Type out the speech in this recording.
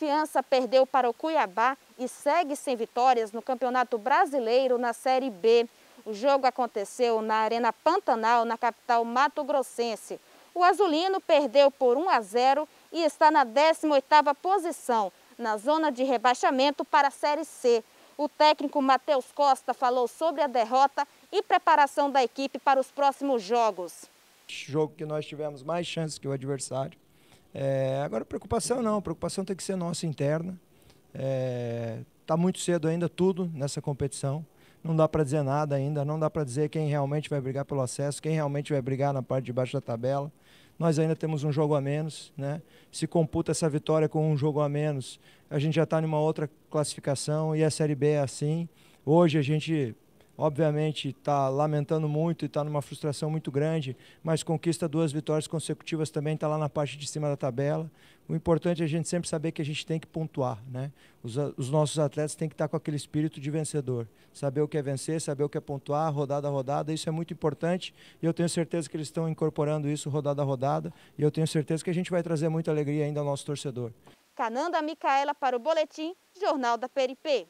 Confiança perdeu para o Cuiabá e segue sem vitórias no Campeonato Brasileiro na Série B. O jogo aconteceu na Arena Pantanal, na capital mato-grossense. O azulino perdeu por 1 a 0 e está na 18ª posição, na zona de rebaixamento para a Série C. O técnico Matheus Costa falou sobre a derrota e preparação da equipe para os próximos jogos. Jogo que nós tivemos mais chances que o adversário. É, agora, preocupação não, preocupação tem que ser nossa interna. Está é, tá muito cedo ainda tudo nessa competição. Não dá para dizer nada ainda, não dá para dizer quem realmente vai brigar pelo acesso, quem realmente vai brigar na parte de baixo da tabela. Nós ainda temos um jogo a menos, né? Se computa essa vitória com um jogo a menos, a gente já está numa outra classificação e a Série B é assim. Hoje a gente obviamente está lamentando muito e está numa frustração muito grande, mas conquista duas vitórias consecutivas também, está lá na parte de cima da tabela. O importante é a gente sempre saber que a gente tem que pontuar, né? Os, os nossos atletas têm que estar tá com aquele espírito de vencedor, saber o que é vencer, saber o que é pontuar, rodada a rodada, isso é muito importante e eu tenho certeza que eles estão incorporando isso rodada a rodada e eu tenho certeza que a gente vai trazer muita alegria ainda ao nosso torcedor. Cananda Micaela para o Boletim Jornal da Peripê.